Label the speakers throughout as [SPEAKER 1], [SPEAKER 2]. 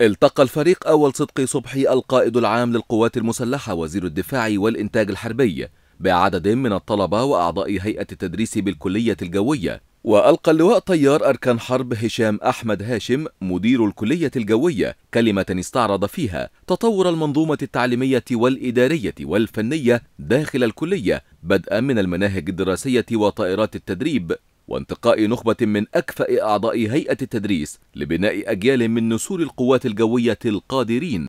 [SPEAKER 1] التقى الفريق أول صدقي صبحي القائد العام للقوات المسلحة وزير الدفاع والإنتاج الحربي بعدد من الطلبة وأعضاء هيئة التدريس بالكلية الجوية وألقى اللواء طيار أركان حرب هشام أحمد هاشم مدير الكلية الجوية كلمة استعرض فيها تطور المنظومة التعليمية والإدارية والفنية داخل الكلية بدءا من المناهج الدراسية وطائرات التدريب وانتقاء نخبة من أكفأ أعضاء هيئة التدريس لبناء أجيال من نسور القوات الجوية القادرين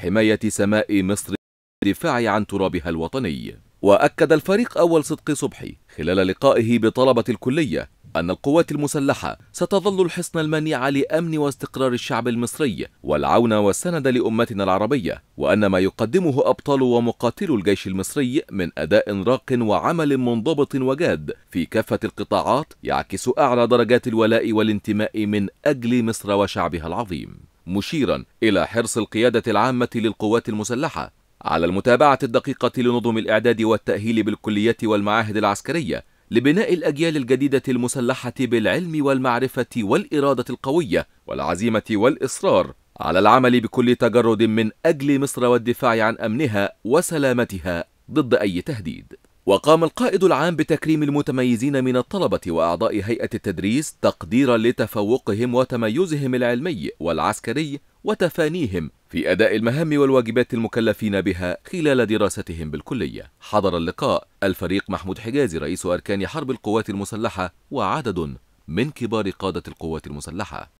[SPEAKER 1] حماية سماء مصر الدفاع عن ترابها الوطني وأكد الفريق أول صدق صبحي خلال لقائه بطلبة الكلية أن القوات المسلحة ستظل الحصن المنيع لأمن واستقرار الشعب المصري والعون والسند لأمتنا العربية وأن ما يقدمه أبطال ومقاتلو الجيش المصري من أداء راق وعمل منضبط وجاد في كافة القطاعات يعكس أعلى درجات الولاء والانتماء من أجل مصر وشعبها العظيم مشيرا إلى حرص القيادة العامة للقوات المسلحة على المتابعة الدقيقة لنظم الإعداد والتأهيل بالكليات والمعاهد العسكرية لبناء الأجيال الجديدة المسلحة بالعلم والمعرفة والإرادة القوية والعزيمة والإصرار على العمل بكل تجرد من أجل مصر والدفاع عن أمنها وسلامتها ضد أي تهديد وقام القائد العام بتكريم المتميزين من الطلبة وأعضاء هيئة التدريس تقديرا لتفوقهم وتميزهم العلمي والعسكري وتفانيهم في أداء المهام والواجبات المكلفين بها خلال دراستهم بالكلية. حضر اللقاء الفريق محمود حجازي رئيس أركان حرب القوات المسلحة وعدد من كبار قادة القوات المسلحة.